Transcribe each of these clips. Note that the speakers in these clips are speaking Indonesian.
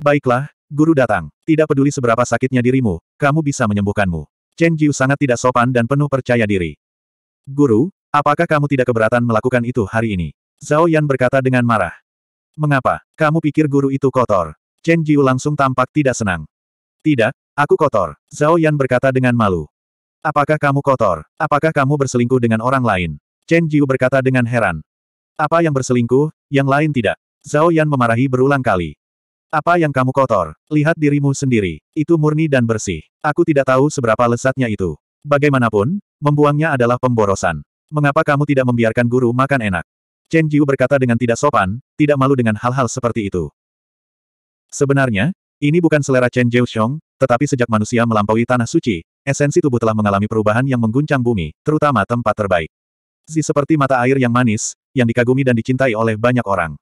Baiklah, guru datang. Tidak peduli seberapa sakitnya dirimu, kamu bisa menyembuhkanmu. Chen Jiu sangat tidak sopan dan penuh percaya diri. Guru, apakah kamu tidak keberatan melakukan itu hari ini? Zhao Yan berkata dengan marah. Mengapa? Kamu pikir guru itu kotor? Chen Jiu langsung tampak tidak senang. Tidak, aku kotor. Zhao Yan berkata dengan malu. Apakah kamu kotor? Apakah kamu berselingkuh dengan orang lain? Chen Jiu berkata dengan heran. Apa yang berselingkuh, yang lain tidak? Zhao Yan memarahi berulang kali. Apa yang kamu kotor? Lihat dirimu sendiri. Itu murni dan bersih. Aku tidak tahu seberapa lesatnya itu. Bagaimanapun, membuangnya adalah pemborosan. Mengapa kamu tidak membiarkan guru makan enak? Chen Jiu berkata dengan tidak sopan, tidak malu dengan hal-hal seperti itu. Sebenarnya, ini bukan selera Chen Jiu Xiong, tetapi sejak manusia melampaui tanah suci, esensi tubuh telah mengalami perubahan yang mengguncang bumi, terutama tempat terbaik. Zi seperti mata air yang manis, yang dikagumi dan dicintai oleh banyak orang.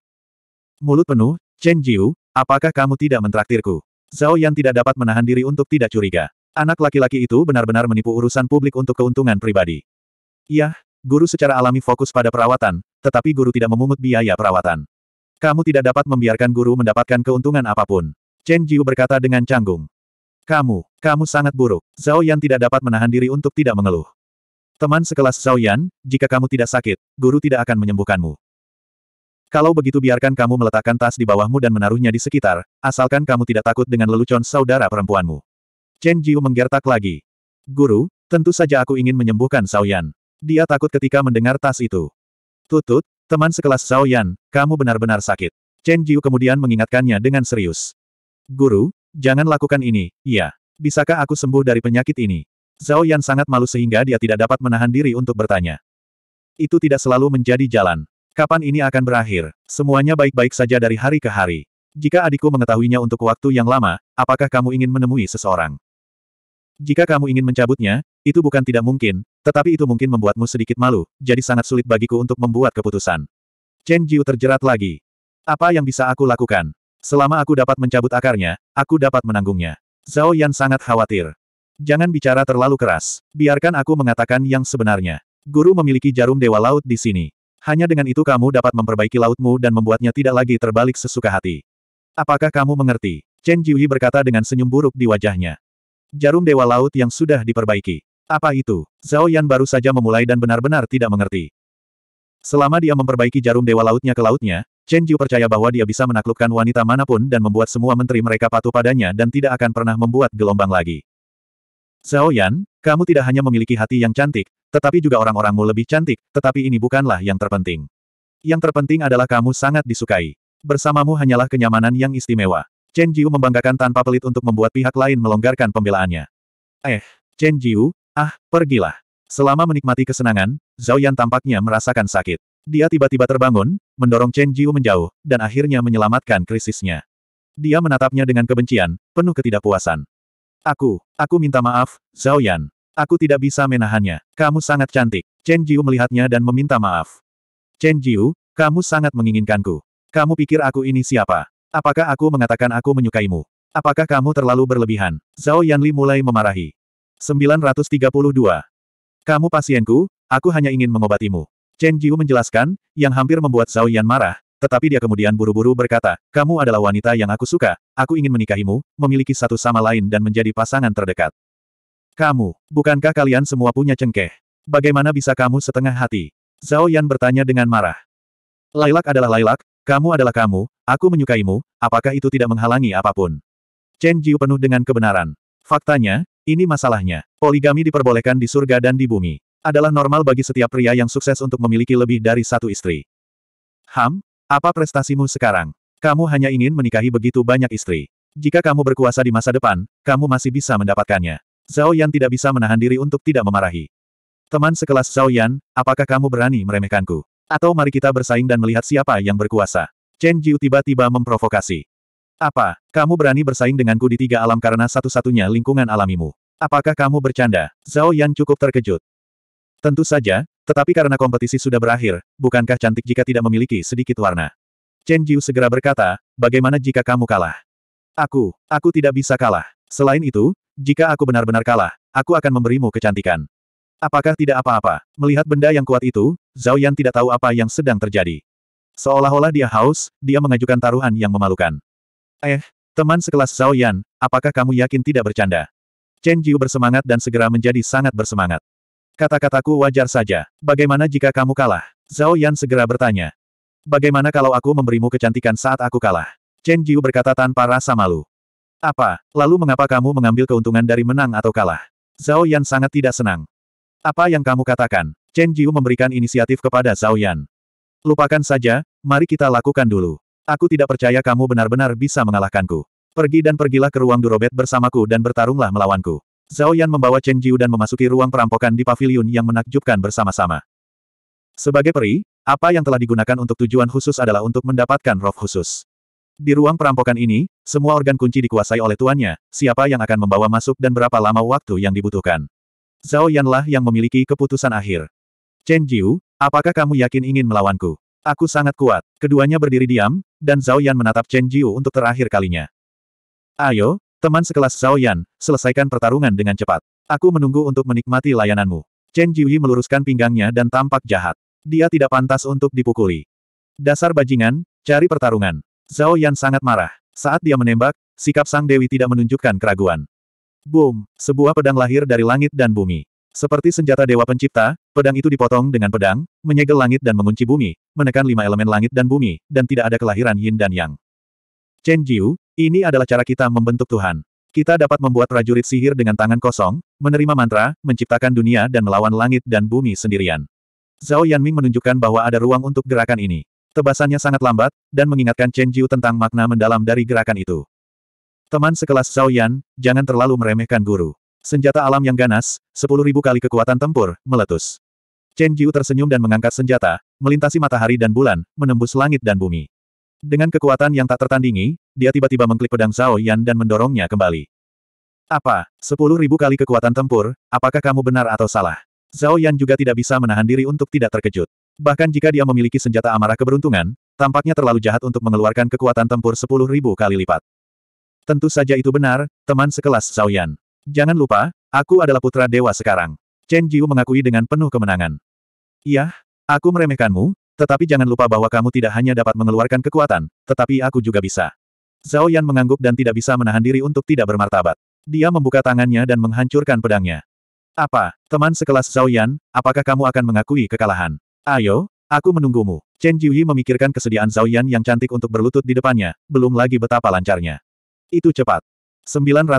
Mulut penuh, Chen Jiu, Apakah kamu tidak mentraktirku? Zhao Yan tidak dapat menahan diri untuk tidak curiga. Anak laki-laki itu benar-benar menipu urusan publik untuk keuntungan pribadi. Yah, guru secara alami fokus pada perawatan, tetapi guru tidak memungut biaya perawatan. Kamu tidak dapat membiarkan guru mendapatkan keuntungan apapun. Chen Jiu berkata dengan canggung. Kamu, kamu sangat buruk. Zhao Yan tidak dapat menahan diri untuk tidak mengeluh. Teman sekelas Zhao Yan, jika kamu tidak sakit, guru tidak akan menyembuhkanmu. Kalau begitu biarkan kamu meletakkan tas di bawahmu dan menaruhnya di sekitar, asalkan kamu tidak takut dengan lelucon saudara perempuanmu. Chen Jiu menggertak lagi. Guru, tentu saja aku ingin menyembuhkan Zhao Yan. Dia takut ketika mendengar tas itu. Tutut, teman sekelas Zhao Yan, kamu benar-benar sakit. Chen Jiu kemudian mengingatkannya dengan serius. Guru, jangan lakukan ini, iya. Bisakah aku sembuh dari penyakit ini? Zhao Yan sangat malu sehingga dia tidak dapat menahan diri untuk bertanya. Itu tidak selalu menjadi jalan. Kapan ini akan berakhir? Semuanya baik-baik saja dari hari ke hari. Jika adikku mengetahuinya untuk waktu yang lama, apakah kamu ingin menemui seseorang? Jika kamu ingin mencabutnya, itu bukan tidak mungkin, tetapi itu mungkin membuatmu sedikit malu, jadi sangat sulit bagiku untuk membuat keputusan. Chen Jiu terjerat lagi. Apa yang bisa aku lakukan? Selama aku dapat mencabut akarnya, aku dapat menanggungnya. Zhao Yan sangat khawatir. Jangan bicara terlalu keras. Biarkan aku mengatakan yang sebenarnya. Guru memiliki jarum dewa laut di sini. Hanya dengan itu kamu dapat memperbaiki lautmu dan membuatnya tidak lagi terbalik sesuka hati. Apakah kamu mengerti? Chen Jiuyi berkata dengan senyum buruk di wajahnya. Jarum Dewa Laut yang sudah diperbaiki. Apa itu? Zhao Yan baru saja memulai dan benar-benar tidak mengerti. Selama dia memperbaiki jarum Dewa Lautnya ke lautnya, Chen Jiu percaya bahwa dia bisa menaklukkan wanita manapun dan membuat semua menteri mereka patuh padanya dan tidak akan pernah membuat gelombang lagi. Zhao Yan, kamu tidak hanya memiliki hati yang cantik, tetapi juga orang-orangmu lebih cantik, tetapi ini bukanlah yang terpenting. Yang terpenting adalah kamu sangat disukai. Bersamamu hanyalah kenyamanan yang istimewa. Chen Jiu membanggakan tanpa pelit untuk membuat pihak lain melonggarkan pembelaannya. Eh, Chen Jiu, ah, pergilah. Selama menikmati kesenangan, Zhao Yan tampaknya merasakan sakit. Dia tiba-tiba terbangun, mendorong Chen Jiu menjauh, dan akhirnya menyelamatkan krisisnya. Dia menatapnya dengan kebencian, penuh ketidakpuasan. Aku, aku minta maaf, Zhao Yan. Aku tidak bisa menahannya. Kamu sangat cantik. Chen Jiu melihatnya dan meminta maaf. Chen Jiu, kamu sangat menginginkanku. Kamu pikir aku ini siapa? Apakah aku mengatakan aku menyukaimu? Apakah kamu terlalu berlebihan? Zhao Yanli mulai memarahi. 932. Kamu pasienku, aku hanya ingin mengobatimu. Chen Jiu menjelaskan, yang hampir membuat Zhao Yan marah, tetapi dia kemudian buru-buru berkata, kamu adalah wanita yang aku suka, aku ingin menikahimu, memiliki satu sama lain dan menjadi pasangan terdekat. Kamu, bukankah kalian semua punya cengkeh? Bagaimana bisa kamu setengah hati? Zhao Yan bertanya dengan marah. Lailak adalah lailak, kamu adalah kamu, aku menyukaimu, apakah itu tidak menghalangi apapun? Chen Jiu penuh dengan kebenaran. Faktanya, ini masalahnya. Poligami diperbolehkan di surga dan di bumi. Adalah normal bagi setiap pria yang sukses untuk memiliki lebih dari satu istri. Ham, apa prestasimu sekarang? Kamu hanya ingin menikahi begitu banyak istri. Jika kamu berkuasa di masa depan, kamu masih bisa mendapatkannya. Zhao Yan tidak bisa menahan diri untuk tidak memarahi. Teman sekelas Zhao Yan, apakah kamu berani meremehkanku? Atau mari kita bersaing dan melihat siapa yang berkuasa? Chen Jiu tiba-tiba memprovokasi. Apa, kamu berani bersaing denganku di tiga alam karena satu-satunya lingkungan alamimu? Apakah kamu bercanda? Zhao Yan cukup terkejut. Tentu saja, tetapi karena kompetisi sudah berakhir, bukankah cantik jika tidak memiliki sedikit warna? Chen Jiu segera berkata, bagaimana jika kamu kalah? Aku, aku tidak bisa kalah. Selain itu, jika aku benar-benar kalah, aku akan memberimu kecantikan. Apakah tidak apa-apa? Melihat benda yang kuat itu, Zhao Yan tidak tahu apa yang sedang terjadi. Seolah-olah dia haus, dia mengajukan taruhan yang memalukan. Eh, teman sekelas Zhao Yan, apakah kamu yakin tidak bercanda? Chen Jiu bersemangat dan segera menjadi sangat bersemangat. Kata-kataku wajar saja. Bagaimana jika kamu kalah? Zhao Yan segera bertanya. Bagaimana kalau aku memberimu kecantikan saat aku kalah? Chen Jiu berkata tanpa rasa malu. Apa? Lalu mengapa kamu mengambil keuntungan dari menang atau kalah? Zhao Yan sangat tidak senang. Apa yang kamu katakan? Chen Jiu memberikan inisiatif kepada Zhao Yan. Lupakan saja, mari kita lakukan dulu. Aku tidak percaya kamu benar-benar bisa mengalahkanku. Pergi dan pergilah ke ruang Durobet bersamaku dan bertarunglah melawanku. Zhao Yan membawa Chen Jiu dan memasuki ruang perampokan di pavilion yang menakjubkan bersama-sama. Sebagai peri, apa yang telah digunakan untuk tujuan khusus adalah untuk mendapatkan roh khusus. Di ruang perampokan ini, semua organ kunci dikuasai oleh tuannya, siapa yang akan membawa masuk dan berapa lama waktu yang dibutuhkan. Zhao Yanlah yang memiliki keputusan akhir. Chen Jiu, apakah kamu yakin ingin melawanku? Aku sangat kuat. Keduanya berdiri diam, dan Zhao Yan menatap Chen Jiu untuk terakhir kalinya. Ayo, teman sekelas Zhao Yan, selesaikan pertarungan dengan cepat. Aku menunggu untuk menikmati layananmu. Chen Jiu meluruskan pinggangnya dan tampak jahat. Dia tidak pantas untuk dipukuli. Dasar bajingan, cari pertarungan. Zhao Yan sangat marah. Saat dia menembak, sikap Sang Dewi tidak menunjukkan keraguan. Boom! Sebuah pedang lahir dari langit dan bumi. Seperti senjata Dewa Pencipta, pedang itu dipotong dengan pedang, menyegel langit dan mengunci bumi, menekan lima elemen langit dan bumi, dan tidak ada kelahiran yin dan yang. Chen Jiu, ini adalah cara kita membentuk Tuhan. Kita dapat membuat prajurit sihir dengan tangan kosong, menerima mantra, menciptakan dunia dan melawan langit dan bumi sendirian. Zhao Yanming menunjukkan bahwa ada ruang untuk gerakan ini. Tebasannya sangat lambat, dan mengingatkan Chen Jiu tentang makna mendalam dari gerakan itu. Teman sekelas Zhao Yan, jangan terlalu meremehkan guru. Senjata alam yang ganas, sepuluh ribu kali kekuatan tempur, meletus. Chen Jiu tersenyum dan mengangkat senjata, melintasi matahari dan bulan, menembus langit dan bumi. Dengan kekuatan yang tak tertandingi, dia tiba-tiba mengklik pedang Zhao Yan dan mendorongnya kembali. Apa? Sepuluh ribu kali kekuatan tempur, apakah kamu benar atau salah? Zhao Yan juga tidak bisa menahan diri untuk tidak terkejut. Bahkan jika dia memiliki senjata amarah keberuntungan, tampaknya terlalu jahat untuk mengeluarkan kekuatan tempur sepuluh ribu kali lipat. Tentu saja itu benar, teman sekelas Zhao Jangan lupa, aku adalah putra dewa sekarang. Chen Jiu mengakui dengan penuh kemenangan. Iya, aku meremehkanmu, tetapi jangan lupa bahwa kamu tidak hanya dapat mengeluarkan kekuatan, tetapi aku juga bisa. Zhao mengangguk dan tidak bisa menahan diri untuk tidak bermartabat. Dia membuka tangannya dan menghancurkan pedangnya. Apa, teman sekelas Zhao apakah kamu akan mengakui kekalahan? Ayo, aku menunggumu. Chen Jiuyi memikirkan kesediaan Zhao Yan yang cantik untuk berlutut di depannya, belum lagi betapa lancarnya. Itu cepat. 934.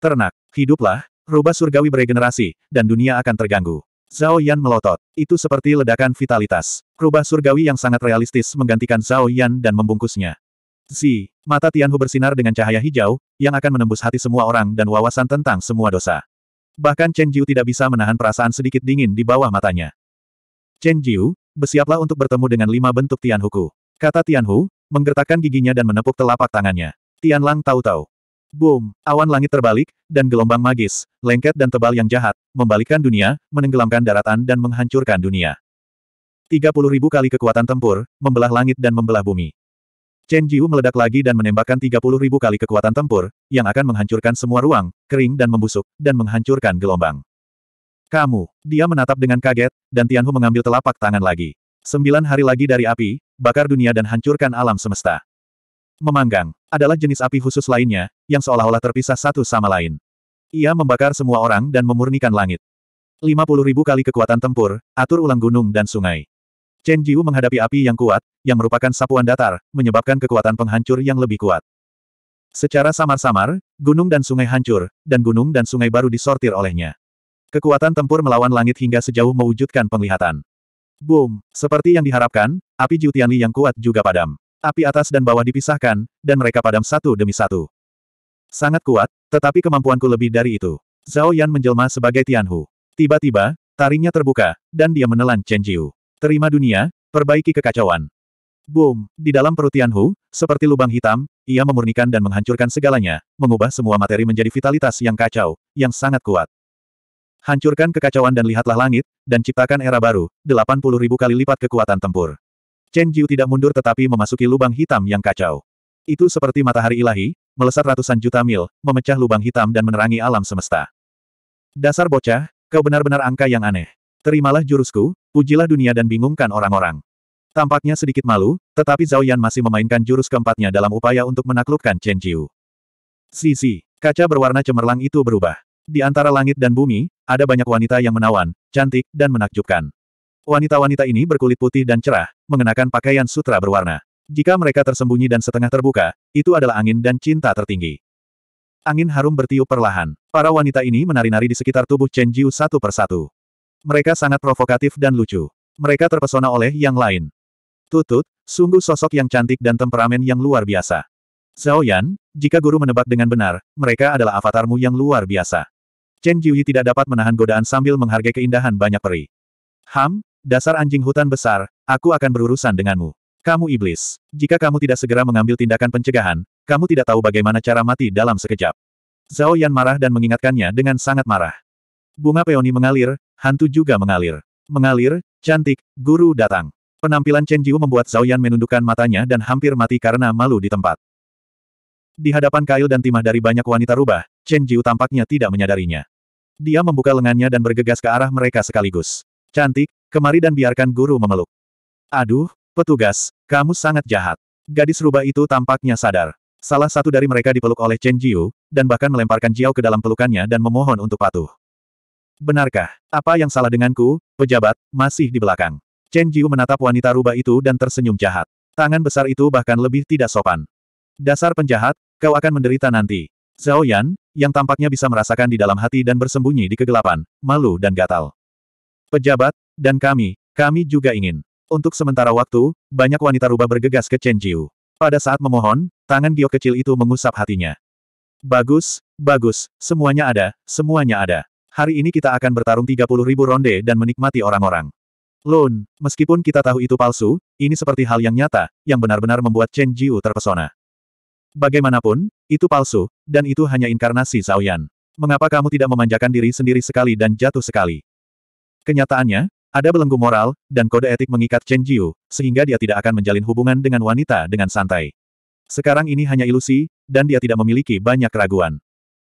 Ternak, hiduplah, rubah surgawi beregenerasi, dan dunia akan terganggu. Zhao Yan melotot. Itu seperti ledakan vitalitas. Rubah surgawi yang sangat realistis menggantikan Zhao Yan dan membungkusnya. Zi, mata Tianhu bersinar dengan cahaya hijau, yang akan menembus hati semua orang dan wawasan tentang semua dosa. Bahkan Chen Jiu tidak bisa menahan perasaan sedikit dingin di bawah matanya. Chen Jiu, bersiaplah untuk bertemu dengan lima bentuk Tianhuku. Kata Tianhu, menggertakkan giginya dan menepuk telapak tangannya. Tianlang tahu-tahu. Boom! Awan langit terbalik, dan gelombang magis, lengket dan tebal yang jahat, membalikkan dunia, menenggelamkan daratan dan menghancurkan dunia. ribu kali kekuatan tempur, membelah langit dan membelah bumi. Chen Jiu meledak lagi dan menembakkan ribu kali kekuatan tempur, yang akan menghancurkan semua ruang, kering dan membusuk, dan menghancurkan gelombang. Kamu. Dia menatap dengan kaget, dan Tianhu mengambil telapak tangan lagi. Sembilan hari lagi dari api, bakar dunia dan hancurkan alam semesta. Memanggang, adalah jenis api khusus lainnya, yang seolah-olah terpisah satu sama lain. Ia membakar semua orang dan memurnikan langit. 50 ribu kali kekuatan tempur, atur ulang gunung dan sungai. Chen Jiu menghadapi api yang kuat, yang merupakan sapuan datar, menyebabkan kekuatan penghancur yang lebih kuat. Secara samar-samar, gunung dan sungai hancur, dan gunung dan sungai baru disortir olehnya. Kekuatan tempur melawan langit hingga sejauh mewujudkan penglihatan. Boom! Seperti yang diharapkan, api Jutianli yang kuat juga padam. Api atas dan bawah dipisahkan, dan mereka padam satu demi satu. Sangat kuat, tetapi kemampuanku lebih dari itu. Zhao Yan menjelma sebagai Tianhu. Tiba-tiba, taringnya terbuka, dan dia menelan Chen Jiu. Terima dunia, perbaiki kekacauan. Boom! Di dalam perut Tianhu, seperti lubang hitam, ia memurnikan dan menghancurkan segalanya, mengubah semua materi menjadi vitalitas yang kacau, yang sangat kuat. Hancurkan kekacauan dan lihatlah langit, dan ciptakan era baru, 80 ribu kali lipat kekuatan tempur. Chen Jiu tidak mundur tetapi memasuki lubang hitam yang kacau. Itu seperti matahari ilahi, melesat ratusan juta mil, memecah lubang hitam dan menerangi alam semesta. Dasar bocah, kau benar-benar angka yang aneh. Terimalah jurusku, pujilah dunia dan bingungkan orang-orang. Tampaknya sedikit malu, tetapi Zhao Yan masih memainkan jurus keempatnya dalam upaya untuk menaklukkan Chen Jiu. Sisi, kaca berwarna cemerlang itu berubah. Di antara langit dan bumi, ada banyak wanita yang menawan, cantik, dan menakjubkan. Wanita-wanita ini berkulit putih dan cerah, mengenakan pakaian sutra berwarna. Jika mereka tersembunyi dan setengah terbuka, itu adalah angin dan cinta tertinggi. Angin harum bertiup perlahan. Para wanita ini menari-nari di sekitar tubuh Chen Jiu satu persatu. Mereka sangat provokatif dan lucu. Mereka terpesona oleh yang lain. Tutut, sungguh sosok yang cantik dan temperamen yang luar biasa. Zhao Yan, jika guru menebak dengan benar, mereka adalah avatarmu yang luar biasa. Chen Jiuyi tidak dapat menahan godaan sambil menghargai keindahan banyak peri. Ham, dasar anjing hutan besar, aku akan berurusan denganmu. Kamu iblis. Jika kamu tidak segera mengambil tindakan pencegahan, kamu tidak tahu bagaimana cara mati dalam sekejap. Zhao Yan marah dan mengingatkannya dengan sangat marah. Bunga peoni mengalir, hantu juga mengalir. Mengalir, cantik, guru datang. Penampilan Chen Jiu membuat Zhao Yan menundukkan matanya dan hampir mati karena malu di tempat. Di hadapan kail dan timah dari banyak wanita rubah, Chen Jiu tampaknya tidak menyadarinya. Dia membuka lengannya dan bergegas ke arah mereka sekaligus. Cantik, kemari dan biarkan guru memeluk. Aduh, petugas, kamu sangat jahat. Gadis rubah itu tampaknya sadar. Salah satu dari mereka dipeluk oleh Chen Jiu, dan bahkan melemparkan Jiao ke dalam pelukannya dan memohon untuk patuh. Benarkah? Apa yang salah denganku, pejabat, masih di belakang. Chen Jiu menatap wanita rubah itu dan tersenyum jahat. Tangan besar itu bahkan lebih tidak sopan. Dasar penjahat, kau akan menderita nanti. Zhao Yan, yang tampaknya bisa merasakan di dalam hati dan bersembunyi di kegelapan, malu dan gatal. Pejabat, dan kami, kami juga ingin. Untuk sementara waktu, banyak wanita rubah bergegas ke Chen Jiu. Pada saat memohon, tangan giok kecil itu mengusap hatinya. Bagus, bagus, semuanya ada, semuanya ada. Hari ini kita akan bertarung 30 ribu ronde dan menikmati orang-orang. Lun, meskipun kita tahu itu palsu, ini seperti hal yang nyata, yang benar-benar membuat Chen Jiu terpesona. Bagaimanapun, itu palsu, dan itu hanya inkarnasi Saoyan. Mengapa kamu tidak memanjakan diri sendiri sekali dan jatuh sekali? Kenyataannya, ada belenggu moral, dan kode etik mengikat Chen Jiu, sehingga dia tidak akan menjalin hubungan dengan wanita dengan santai. Sekarang ini hanya ilusi, dan dia tidak memiliki banyak keraguan.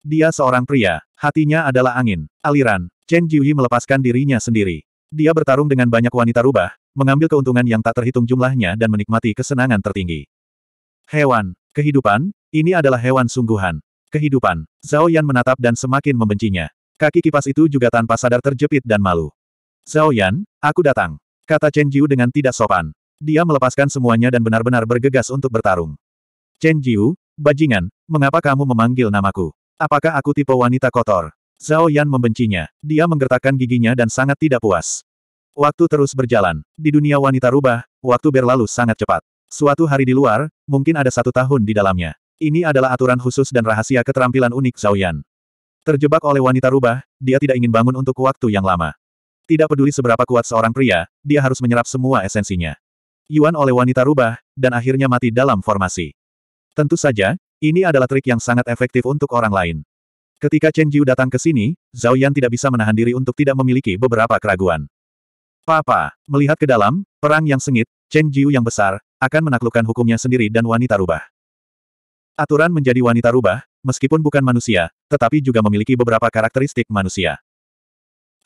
Dia seorang pria, hatinya adalah angin, aliran. Chen Jiuyi melepaskan dirinya sendiri. Dia bertarung dengan banyak wanita rubah, mengambil keuntungan yang tak terhitung jumlahnya dan menikmati kesenangan tertinggi. Hewan, Kehidupan, ini adalah hewan sungguhan. Kehidupan, Zhao Yan menatap dan semakin membencinya. Kaki kipas itu juga tanpa sadar terjepit dan malu. Zhao Yan, aku datang. Kata Chen Jiu dengan tidak sopan. Dia melepaskan semuanya dan benar-benar bergegas untuk bertarung. Chen Jiu, bajingan, mengapa kamu memanggil namaku? Apakah aku tipe wanita kotor? Zhao Yan membencinya. Dia menggertakkan giginya dan sangat tidak puas. Waktu terus berjalan. Di dunia wanita rubah, waktu berlalu sangat cepat. Suatu hari di luar, mungkin ada satu tahun di dalamnya. Ini adalah aturan khusus dan rahasia keterampilan unik Zhao Yan. Terjebak oleh wanita rubah, dia tidak ingin bangun untuk waktu yang lama. Tidak peduli seberapa kuat seorang pria, dia harus menyerap semua esensinya. Yuan oleh wanita rubah, dan akhirnya mati dalam formasi. Tentu saja, ini adalah trik yang sangat efektif untuk orang lain. Ketika Chen Jiu datang ke sini, Zhao Yan tidak bisa menahan diri untuk tidak memiliki beberapa keraguan. Papa, melihat ke dalam, perang yang sengit, Chen Jiu yang besar, akan menaklukkan hukumnya sendiri dan wanita rubah. Aturan menjadi wanita rubah, meskipun bukan manusia, tetapi juga memiliki beberapa karakteristik manusia.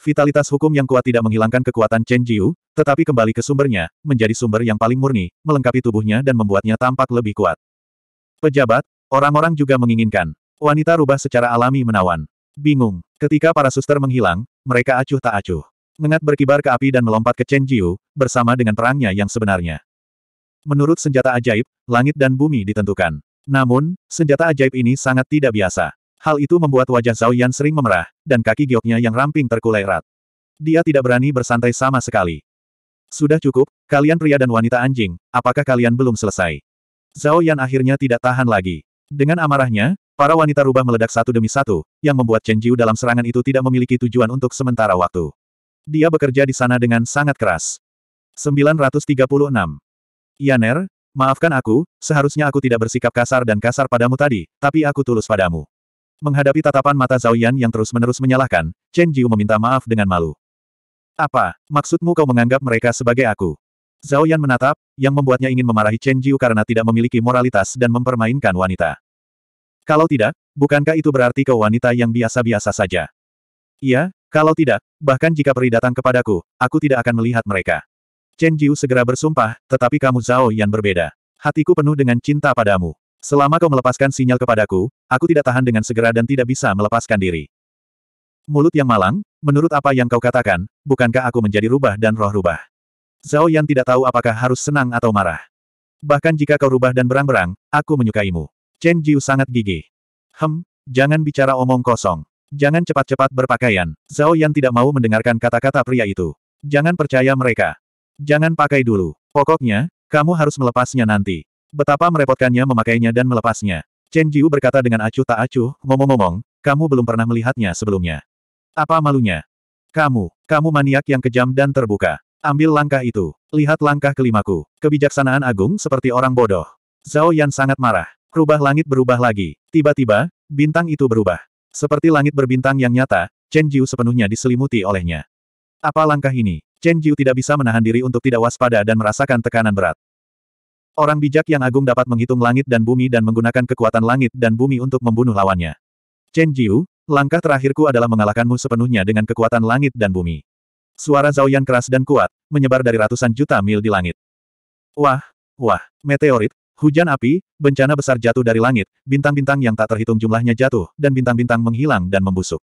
Vitalitas hukum yang kuat tidak menghilangkan kekuatan Chen Jiu, tetapi kembali ke sumbernya, menjadi sumber yang paling murni, melengkapi tubuhnya dan membuatnya tampak lebih kuat. Pejabat, orang-orang juga menginginkan. Wanita rubah secara alami menawan. Bingung, ketika para suster menghilang, mereka acuh tak acuh. mengat berkibar ke api dan melompat ke Chen Jiu, bersama dengan perangnya yang sebenarnya. Menurut senjata ajaib, langit dan bumi ditentukan. Namun, senjata ajaib ini sangat tidak biasa. Hal itu membuat wajah Zhao Yan sering memerah, dan kaki gioknya yang ramping terkulai erat. Dia tidak berani bersantai sama sekali. Sudah cukup, kalian pria dan wanita anjing, apakah kalian belum selesai? Zhao Yan akhirnya tidak tahan lagi. Dengan amarahnya, para wanita rubah meledak satu demi satu, yang membuat Chen Jiu dalam serangan itu tidak memiliki tujuan untuk sementara waktu. Dia bekerja di sana dengan sangat keras. 936. Yaner, maafkan aku, seharusnya aku tidak bersikap kasar dan kasar padamu tadi, tapi aku tulus padamu. Menghadapi tatapan mata Zhao Yan yang terus-menerus menyalahkan, Chen Jiu meminta maaf dengan malu. Apa, maksudmu kau menganggap mereka sebagai aku? Zhao Yan menatap, yang membuatnya ingin memarahi Chen Jiu karena tidak memiliki moralitas dan mempermainkan wanita. Kalau tidak, bukankah itu berarti kau wanita yang biasa-biasa saja? Iya, kalau tidak, bahkan jika peri datang kepadaku, aku tidak akan melihat mereka. Chen Jiu segera bersumpah, tetapi kamu Zhao Yan berbeda. Hatiku penuh dengan cinta padamu. Selama kau melepaskan sinyal kepadaku, aku tidak tahan dengan segera dan tidak bisa melepaskan diri. Mulut yang malang, menurut apa yang kau katakan, bukankah aku menjadi rubah dan roh rubah? Zhao Yan tidak tahu apakah harus senang atau marah. Bahkan jika kau rubah dan berang-berang, aku menyukaimu. Chen Jiu sangat gigih. Hem, jangan bicara omong kosong. Jangan cepat-cepat berpakaian. Zhao Yan tidak mau mendengarkan kata-kata pria itu. Jangan percaya mereka. Jangan pakai dulu. Pokoknya, kamu harus melepasnya nanti. Betapa merepotkannya memakainya dan melepasnya. Chen Jiu berkata dengan acuh tak acuh, ngomong-ngomong, kamu belum pernah melihatnya sebelumnya. Apa malunya? Kamu, kamu maniak yang kejam dan terbuka. Ambil langkah itu. Lihat langkah kelimaku. Kebijaksanaan agung seperti orang bodoh. Zhao Yan sangat marah. Rubah langit berubah lagi. Tiba-tiba, bintang itu berubah. Seperti langit berbintang yang nyata, Chen Jiu sepenuhnya diselimuti olehnya. Apa langkah ini? Chen Jiu tidak bisa menahan diri untuk tidak waspada dan merasakan tekanan berat. Orang bijak yang agung dapat menghitung langit dan bumi dan menggunakan kekuatan langit dan bumi untuk membunuh lawannya. Chen Jiu, langkah terakhirku adalah mengalahkanmu sepenuhnya dengan kekuatan langit dan bumi. Suara Zhao Yan keras dan kuat, menyebar dari ratusan juta mil di langit. Wah, wah, meteorit, Hujan api, bencana besar jatuh dari langit, bintang-bintang yang tak terhitung jumlahnya jatuh, dan bintang-bintang menghilang dan membusuk.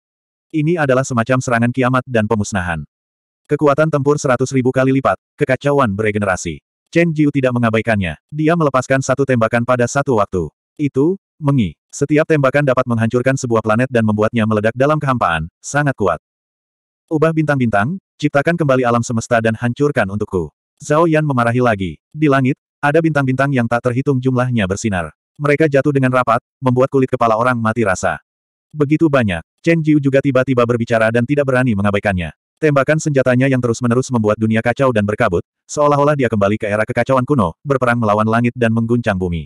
Ini adalah semacam serangan kiamat dan pemusnahan. Kekuatan tempur seratus ribu kali lipat, kekacauan beregenerasi. Chen Jiu tidak mengabaikannya. Dia melepaskan satu tembakan pada satu waktu. Itu, mengi. Setiap tembakan dapat menghancurkan sebuah planet dan membuatnya meledak dalam kehampaan, sangat kuat. Ubah bintang-bintang, ciptakan kembali alam semesta dan hancurkan untukku. Zhao Yan memarahi lagi. Di langit, ada bintang-bintang yang tak terhitung jumlahnya bersinar. Mereka jatuh dengan rapat, membuat kulit kepala orang mati rasa. Begitu banyak, Chen Jiu juga tiba-tiba berbicara dan tidak berani mengabaikannya. Tembakan senjatanya yang terus-menerus membuat dunia kacau dan berkabut, seolah-olah dia kembali ke era kekacauan kuno, berperang melawan langit dan mengguncang bumi.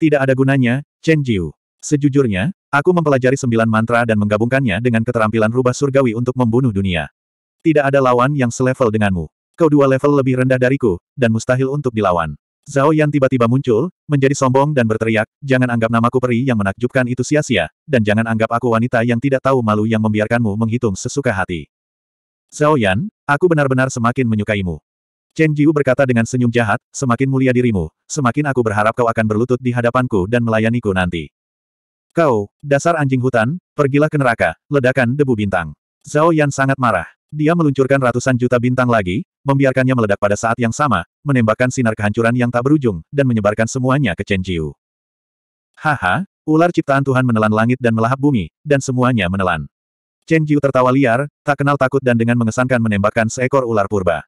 Tidak ada gunanya, Chen Jiu. Sejujurnya, aku mempelajari sembilan mantra dan menggabungkannya dengan keterampilan rubah surgawi untuk membunuh dunia. Tidak ada lawan yang selevel denganmu. Kau dua level lebih rendah dariku, dan mustahil untuk dilawan. Zhao Yan tiba-tiba muncul, menjadi sombong dan berteriak, jangan anggap namaku peri yang menakjubkan itu sia-sia, dan jangan anggap aku wanita yang tidak tahu malu yang membiarkanmu menghitung sesuka hati. Zhao Yan, aku benar-benar semakin menyukaimu. Chen Jiu berkata dengan senyum jahat, semakin mulia dirimu, semakin aku berharap kau akan berlutut di hadapanku dan melayaniku nanti. Kau, dasar anjing hutan, pergilah ke neraka, ledakan debu bintang. Zhao Yan sangat marah. Dia meluncurkan ratusan juta bintang lagi, membiarkannya meledak pada saat yang sama, menembakkan sinar kehancuran yang tak berujung, dan menyebarkan semuanya ke Chen Jiu. Haha, ular ciptaan Tuhan menelan langit dan melahap bumi, dan semuanya menelan. Chen Jiu tertawa liar, tak kenal takut dan dengan mengesankan menembakkan seekor ular purba.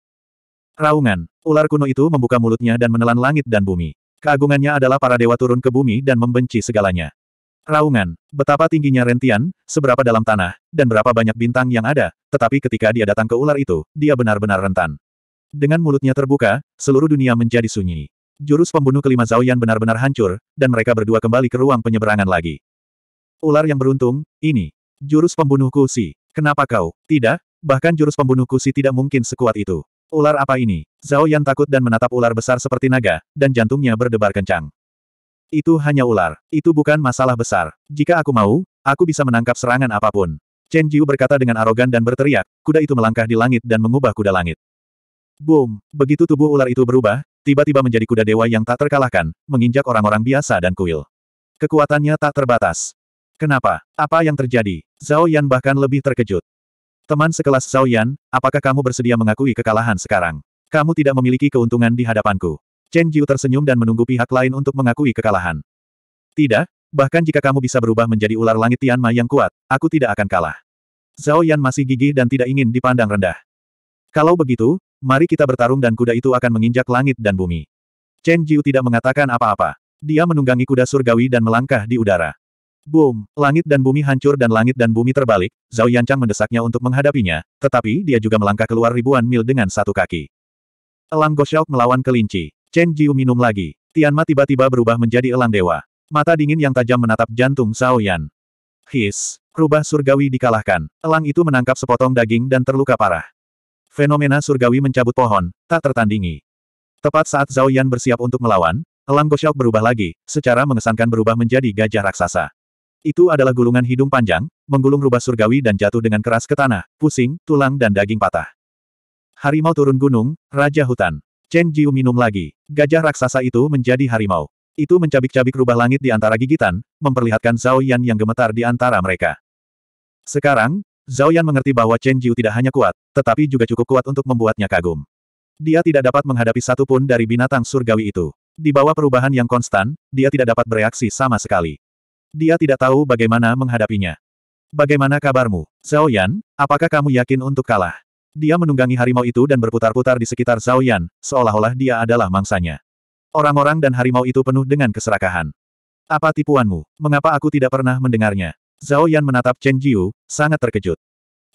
Raungan. Ular kuno itu membuka mulutnya dan menelan langit dan bumi. Keagungannya adalah para dewa turun ke bumi dan membenci segalanya. Raungan. Betapa tingginya rentian, seberapa dalam tanah, dan berapa banyak bintang yang ada, tetapi ketika dia datang ke ular itu, dia benar-benar rentan. Dengan mulutnya terbuka, seluruh dunia menjadi sunyi. Jurus pembunuh kelima Zhaoyan benar-benar hancur, dan mereka berdua kembali ke ruang penyeberangan lagi. Ular yang beruntung, ini. Jurus pembunuh kusi. Kenapa kau? Tidak, bahkan jurus pembunuh kusi tidak mungkin sekuat itu. Ular apa ini? Zhao Yan takut dan menatap ular besar seperti naga, dan jantungnya berdebar kencang. Itu hanya ular. Itu bukan masalah besar. Jika aku mau, aku bisa menangkap serangan apapun. Chen Jiu berkata dengan arogan dan berteriak, kuda itu melangkah di langit dan mengubah kuda langit. Boom! Begitu tubuh ular itu berubah, tiba-tiba menjadi kuda dewa yang tak terkalahkan, menginjak orang-orang biasa dan kuil. Kekuatannya tak terbatas. Kenapa? Apa yang terjadi? Zhao Yan bahkan lebih terkejut. Teman sekelas Zhao Yan, apakah kamu bersedia mengakui kekalahan sekarang? Kamu tidak memiliki keuntungan di hadapanku. Chen Jiu tersenyum dan menunggu pihak lain untuk mengakui kekalahan. Tidak, bahkan jika kamu bisa berubah menjadi ular langit Tianma yang kuat, aku tidak akan kalah. Zhao Yan masih gigih dan tidak ingin dipandang rendah. Kalau begitu, mari kita bertarung dan kuda itu akan menginjak langit dan bumi. Chen Jiu tidak mengatakan apa-apa. Dia menunggangi kuda surgawi dan melangkah di udara. Boom! Langit dan bumi hancur dan langit dan bumi terbalik, Zhao Yanchang mendesaknya untuk menghadapinya, tetapi dia juga melangkah keluar ribuan mil dengan satu kaki. Elang Goshauk melawan kelinci. Chen Jiu minum lagi. Ma tiba-tiba berubah menjadi elang dewa. Mata dingin yang tajam menatap jantung Zhao Yan. His! Rubah surgawi dikalahkan. Elang itu menangkap sepotong daging dan terluka parah. Fenomena surgawi mencabut pohon, tak tertandingi. Tepat saat Zhao Yan bersiap untuk melawan, elang Goshauk berubah lagi, secara mengesankan berubah menjadi gajah raksasa. Itu adalah gulungan hidung panjang, menggulung rubah surgawi dan jatuh dengan keras ke tanah, pusing, tulang dan daging patah. Harimau turun gunung, Raja Hutan. Chen Jiu minum lagi. Gajah raksasa itu menjadi harimau. Itu mencabik-cabik rubah langit di antara gigitan, memperlihatkan Zhao Yan yang gemetar di antara mereka. Sekarang, Zhao Yan mengerti bahwa Chen Jiu tidak hanya kuat, tetapi juga cukup kuat untuk membuatnya kagum. Dia tidak dapat menghadapi satupun dari binatang surgawi itu. Di bawah perubahan yang konstan, dia tidak dapat bereaksi sama sekali. Dia tidak tahu bagaimana menghadapinya. Bagaimana kabarmu? Zhao Yan, apakah kamu yakin untuk kalah? Dia menunggangi harimau itu dan berputar-putar di sekitar Zhao Yan, seolah-olah dia adalah mangsanya. Orang-orang dan harimau itu penuh dengan keserakahan. Apa tipuanmu? Mengapa aku tidak pernah mendengarnya? Zhao Yan menatap Chen Jiu, sangat terkejut.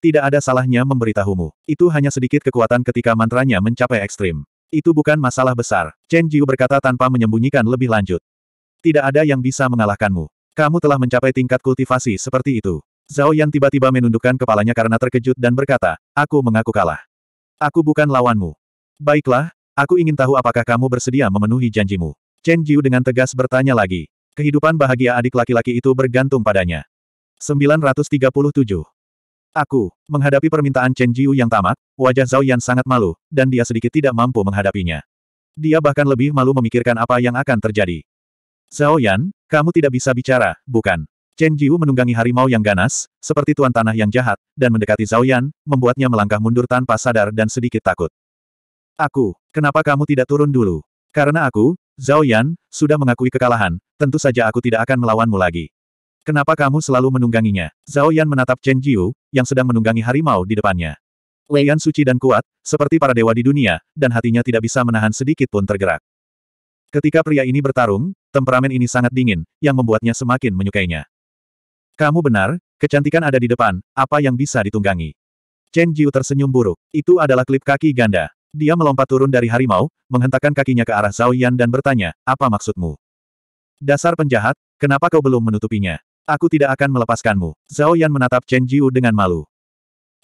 Tidak ada salahnya memberitahumu. Itu hanya sedikit kekuatan ketika mantranya mencapai ekstrim. Itu bukan masalah besar, Chen Jiu berkata tanpa menyembunyikan lebih lanjut. Tidak ada yang bisa mengalahkanmu. Kamu telah mencapai tingkat kultivasi seperti itu. Zhao Yan tiba-tiba menundukkan kepalanya karena terkejut dan berkata, aku mengaku kalah. Aku bukan lawanmu. Baiklah, aku ingin tahu apakah kamu bersedia memenuhi janjimu. Chen Jiu dengan tegas bertanya lagi. Kehidupan bahagia adik laki-laki itu bergantung padanya. 937. Aku, menghadapi permintaan Chen Jiu yang tamat. wajah Zhao Yan sangat malu, dan dia sedikit tidak mampu menghadapinya. Dia bahkan lebih malu memikirkan apa yang akan terjadi. Zhao Yan, kamu tidak bisa bicara, bukan? Chen Jiu menunggangi harimau yang ganas, seperti tuan tanah yang jahat, dan mendekati Zhao Yan, membuatnya melangkah mundur tanpa sadar dan sedikit takut. Aku, kenapa kamu tidak turun dulu? Karena aku, Zhao Yan, sudah mengakui kekalahan, tentu saja aku tidak akan melawanmu lagi. Kenapa kamu selalu menungganginya? Zhao Yan menatap Chen Jiu, yang sedang menunggangi harimau di depannya. Wei Yan suci dan kuat, seperti para dewa di dunia, dan hatinya tidak bisa menahan sedikit pun tergerak. Ketika pria ini bertarung, temperamen ini sangat dingin, yang membuatnya semakin menyukainya. Kamu benar, kecantikan ada di depan, apa yang bisa ditunggangi? Chen Jiu tersenyum buruk. Itu adalah klip kaki ganda. Dia melompat turun dari harimau, menghentakkan kakinya ke arah Zhao Yan dan bertanya, apa maksudmu? Dasar penjahat, kenapa kau belum menutupinya? Aku tidak akan melepaskanmu. Zhao Yan menatap Chen Jiu dengan malu.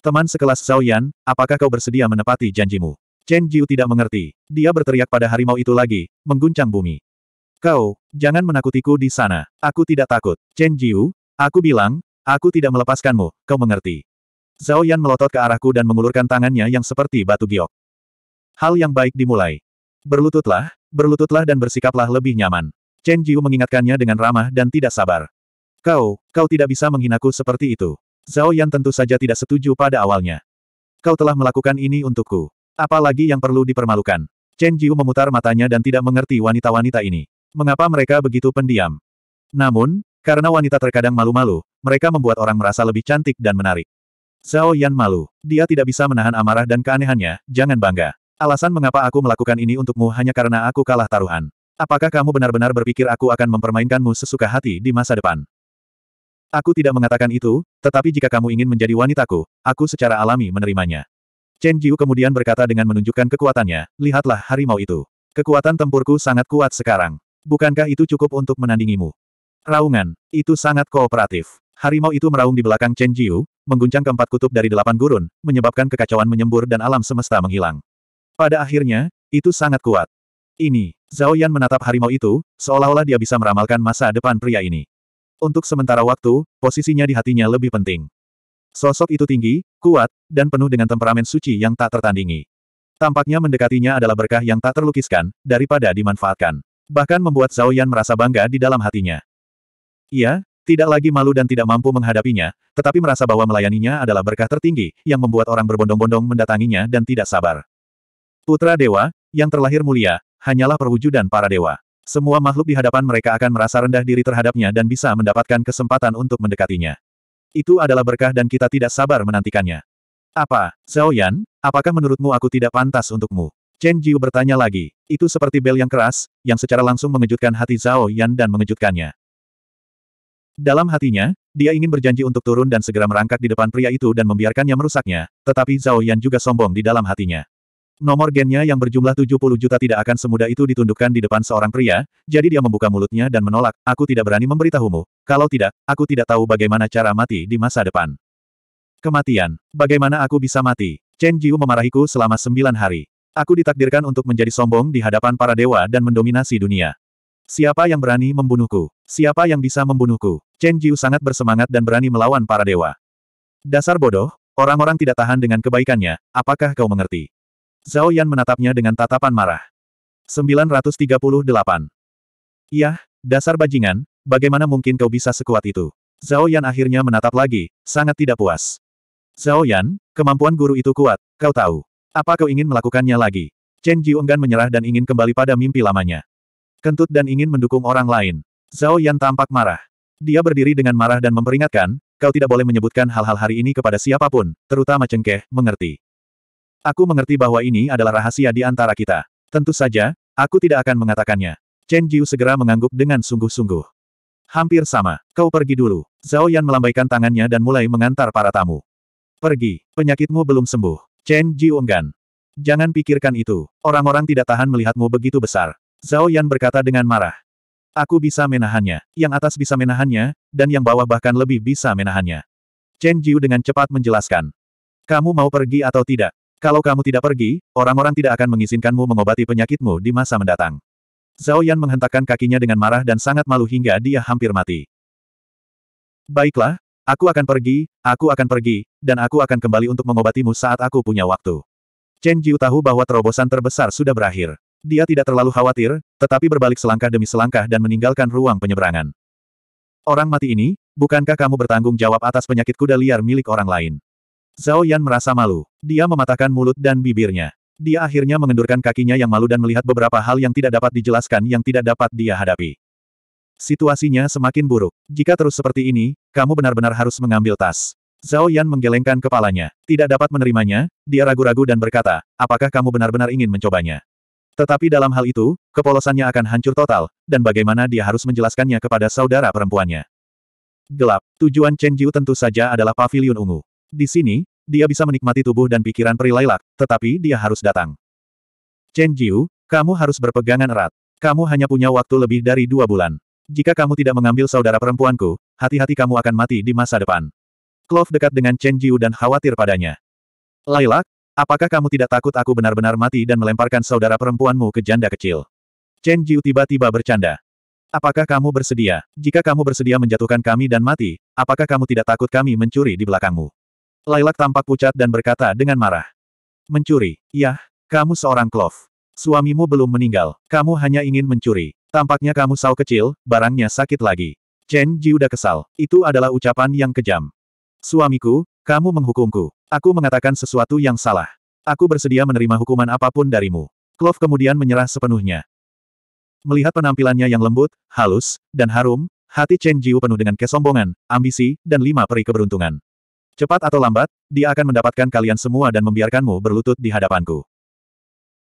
Teman sekelas Zhao Yan, apakah kau bersedia menepati janjimu? Chen Jiu tidak mengerti. Dia berteriak pada harimau itu lagi, mengguncang bumi. Kau, jangan menakutiku di sana. Aku tidak takut. Chen Jiu, aku bilang, aku tidak melepaskanmu, kau mengerti. Zhao Yan melotot ke arahku dan mengulurkan tangannya yang seperti batu giok. Hal yang baik dimulai. Berlututlah, berlututlah dan bersikaplah lebih nyaman. Chen Jiu mengingatkannya dengan ramah dan tidak sabar. Kau, kau tidak bisa menghinaku seperti itu. Zhao Yan tentu saja tidak setuju pada awalnya. Kau telah melakukan ini untukku. Apalagi yang perlu dipermalukan. Chen Jiu memutar matanya dan tidak mengerti wanita-wanita ini. Mengapa mereka begitu pendiam? Namun, karena wanita terkadang malu-malu, mereka membuat orang merasa lebih cantik dan menarik. Zhao Yan malu. Dia tidak bisa menahan amarah dan keanehannya, jangan bangga. Alasan mengapa aku melakukan ini untukmu hanya karena aku kalah taruhan. Apakah kamu benar-benar berpikir aku akan mempermainkanmu sesuka hati di masa depan? Aku tidak mengatakan itu, tetapi jika kamu ingin menjadi wanitaku, aku secara alami menerimanya. Chen Jiu kemudian berkata dengan menunjukkan kekuatannya, lihatlah harimau itu. Kekuatan tempurku sangat kuat sekarang. Bukankah itu cukup untuk menandingimu? Raungan, itu sangat kooperatif. Harimau itu meraung di belakang Chen Jiu, mengguncang keempat kutub dari delapan gurun, menyebabkan kekacauan menyembur dan alam semesta menghilang. Pada akhirnya, itu sangat kuat. Ini, Zhao Yan menatap harimau itu, seolah-olah dia bisa meramalkan masa depan pria ini. Untuk sementara waktu, posisinya di hatinya lebih penting. Sosok itu tinggi, kuat, dan penuh dengan temperamen suci yang tak tertandingi. Tampaknya mendekatinya adalah berkah yang tak terlukiskan, daripada dimanfaatkan. Bahkan membuat Zhao Yan merasa bangga di dalam hatinya. Ia, tidak lagi malu dan tidak mampu menghadapinya, tetapi merasa bahwa melayaninya adalah berkah tertinggi, yang membuat orang berbondong-bondong mendatanginya dan tidak sabar. Putra Dewa, yang terlahir mulia, hanyalah perwujudan para dewa. Semua makhluk di hadapan mereka akan merasa rendah diri terhadapnya dan bisa mendapatkan kesempatan untuk mendekatinya. Itu adalah berkah dan kita tidak sabar menantikannya. Apa, Zhao Yan, apakah menurutmu aku tidak pantas untukmu? Chen Jiu bertanya lagi. Itu seperti bel yang keras, yang secara langsung mengejutkan hati Zhao Yan dan mengejutkannya. Dalam hatinya, dia ingin berjanji untuk turun dan segera merangkak di depan pria itu dan membiarkannya merusaknya, tetapi Zhao Yan juga sombong di dalam hatinya. Nomor gennya yang berjumlah 70 juta tidak akan semudah itu ditundukkan di depan seorang pria, jadi dia membuka mulutnya dan menolak, aku tidak berani memberitahumu. Kalau tidak, aku tidak tahu bagaimana cara mati di masa depan. Kematian. Bagaimana aku bisa mati? Chen Jiu memarahiku selama sembilan hari. Aku ditakdirkan untuk menjadi sombong di hadapan para dewa dan mendominasi dunia. Siapa yang berani membunuhku? Siapa yang bisa membunuhku? Chen Jiu sangat bersemangat dan berani melawan para dewa. Dasar bodoh, orang-orang tidak tahan dengan kebaikannya, apakah kau mengerti? Zhao Yan menatapnya dengan tatapan marah. 938. Yah, dasar bajingan, bagaimana mungkin kau bisa sekuat itu? Zhao Yan akhirnya menatap lagi, sangat tidak puas. Zhao Yan, kemampuan guru itu kuat, kau tahu. Apa kau ingin melakukannya lagi? Chen Ji enggan menyerah dan ingin kembali pada mimpi lamanya. Kentut dan ingin mendukung orang lain. Zhao Yan tampak marah. Dia berdiri dengan marah dan memperingatkan, kau tidak boleh menyebutkan hal-hal hari ini kepada siapapun, terutama Cengkeh, mengerti. Aku mengerti bahwa ini adalah rahasia di antara kita. Tentu saja, aku tidak akan mengatakannya. Chen Jiu segera mengangguk dengan sungguh-sungguh. Hampir sama, kau pergi dulu. Zhao Yan melambaikan tangannya dan mulai mengantar para tamu. Pergi, penyakitmu belum sembuh. Chen Jiu enggan. Jangan pikirkan itu. Orang-orang tidak tahan melihatmu begitu besar. Zhao Yan berkata dengan marah. Aku bisa menahannya, yang atas bisa menahannya, dan yang bawah bahkan lebih bisa menahannya. Chen Jiu dengan cepat menjelaskan. Kamu mau pergi atau tidak? Kalau kamu tidak pergi, orang-orang tidak akan mengizinkanmu mengobati penyakitmu di masa mendatang. Zhao Yan menghentakkan kakinya dengan marah dan sangat malu hingga dia hampir mati. Baiklah, aku akan pergi, aku akan pergi, dan aku akan kembali untuk mengobatimu saat aku punya waktu. Chen Jiu tahu bahwa terobosan terbesar sudah berakhir. Dia tidak terlalu khawatir, tetapi berbalik selangkah demi selangkah dan meninggalkan ruang penyeberangan. Orang mati ini, bukankah kamu bertanggung jawab atas penyakit kuda liar milik orang lain? Zhao Yan merasa malu. Dia mematahkan mulut dan bibirnya. Dia akhirnya mengendurkan kakinya yang malu dan melihat beberapa hal yang tidak dapat dijelaskan yang tidak dapat dia hadapi. Situasinya semakin buruk. Jika terus seperti ini, kamu benar-benar harus mengambil tas. Zhao Yan menggelengkan kepalanya. Tidak dapat menerimanya, dia ragu-ragu dan berkata, apakah kamu benar-benar ingin mencobanya? Tetapi dalam hal itu, kepolosannya akan hancur total, dan bagaimana dia harus menjelaskannya kepada saudara perempuannya. Gelap, tujuan Chen Jiu tentu saja adalah pavilion ungu. Di sini, dia bisa menikmati tubuh dan pikiran peri lailak, tetapi dia harus datang. Chen Jiu, kamu harus berpegangan erat. Kamu hanya punya waktu lebih dari dua bulan. Jika kamu tidak mengambil saudara perempuanku, hati-hati kamu akan mati di masa depan. Clove dekat dengan Chen Jiu dan khawatir padanya. Lailak, apakah kamu tidak takut aku benar-benar mati dan melemparkan saudara perempuanmu ke janda kecil? Chen Jiu tiba-tiba bercanda. Apakah kamu bersedia? Jika kamu bersedia menjatuhkan kami dan mati, apakah kamu tidak takut kami mencuri di belakangmu? Lailak tampak pucat dan berkata dengan marah. Mencuri, yah, kamu seorang klof. Suamimu belum meninggal, kamu hanya ingin mencuri. Tampaknya kamu saw kecil, barangnya sakit lagi. Chen Ji udah kesal, itu adalah ucapan yang kejam. Suamiku, kamu menghukumku. Aku mengatakan sesuatu yang salah. Aku bersedia menerima hukuman apapun darimu. Clove kemudian menyerah sepenuhnya. Melihat penampilannya yang lembut, halus, dan harum, hati Chen Jiu penuh dengan kesombongan, ambisi, dan lima peri keberuntungan. Cepat atau lambat, dia akan mendapatkan kalian semua dan membiarkanmu berlutut di hadapanku.